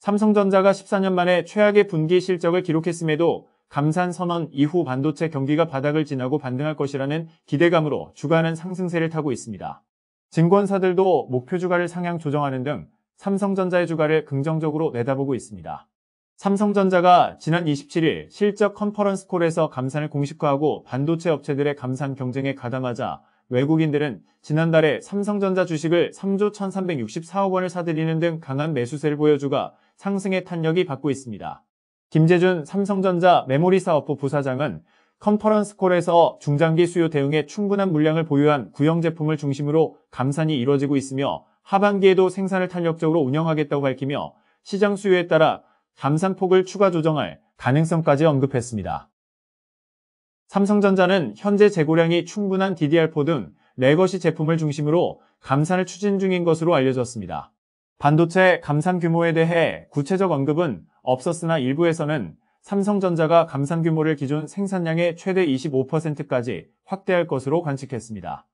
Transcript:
삼성전자가 14년 만에 최악의 분기 실적을 기록했음에도 감산 선언 이후 반도체 경기가 바닥을 지나고 반등할 것이라는 기대감으로 주가는 상승세를 타고 있습니다. 증권사들도 목표 주가를 상향 조정하는 등 삼성전자의 주가를 긍정적으로 내다보고 있습니다. 삼성전자가 지난 27일 실적 컨퍼런스 콜에서 감산을 공식화하고 반도체 업체들의 감산 경쟁에 가담하자 외국인들은 지난달에 삼성전자 주식을 3조 1364억 원을 사들이는 등 강한 매수세를 보여주가 상승의 탄력이 받고 있습니다. 김재준 삼성전자 메모리 사업부 부사장은 컨퍼런스콜에서 중장기 수요 대응에 충분한 물량을 보유한 구형 제품을 중심으로 감산이 이뤄지고 있으며 하반기에도 생산을 탄력적으로 운영하겠다고 밝히며 시장 수요에 따라 감산폭을 추가 조정할 가능성까지 언급했습니다. 삼성전자는 현재 재고량이 충분한 DDR4 등 레거시 제품을 중심으로 감산을 추진 중인 것으로 알려졌습니다. 반도체 감산 규모에 대해 구체적 언급은 없었으나 일부에서는 삼성전자가 감산 규모를 기존 생산량의 최대 25%까지 확대할 것으로 관측했습니다.